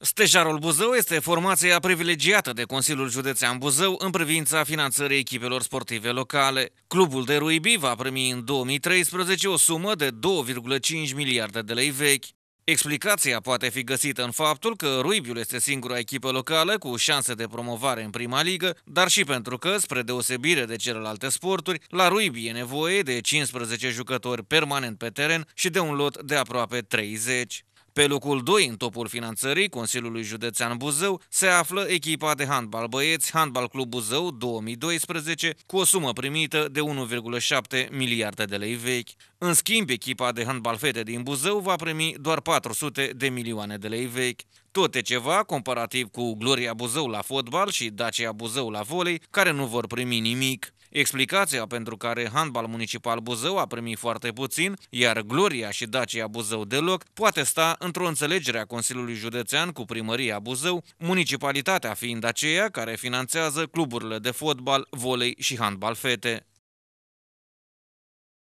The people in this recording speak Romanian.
Stejarul Buzău este formația privilegiată de Consiliul Județean Buzău în privința finanțării echipelor sportive locale. Clubul de Ruibi va primi în 2013 o sumă de 2,5 miliarde de lei vechi. Explicația poate fi găsită în faptul că Ruibiul este singura echipă locală cu șanse de promovare în prima ligă, dar și pentru că, spre deosebire de celelalte sporturi, la Ruibi e nevoie de 15 jucători permanent pe teren și de un lot de aproape 30. Pe locul 2, în topul finanțării Consiliului Județean Buzău, se află echipa de handbal băieți Handbal Club Buzău 2012 cu o sumă primită de 1,7 miliarde de lei vechi. În schimb, echipa de handbal fete din Buzău va primi doar 400 de milioane de lei vechi. Tot e ceva comparativ cu Gloria Buzău la fotbal și Dacia Buzău la volei, care nu vor primi nimic. Explicația pentru care handbal municipal Buzău a primit foarte puțin, iar Gloria și Dacia Buzău deloc, poate sta într-o înțelegere a Consiliului Județean cu primăria Buzău, municipalitatea fiind aceea care finanțează cluburile de fotbal, volei și handbal fete.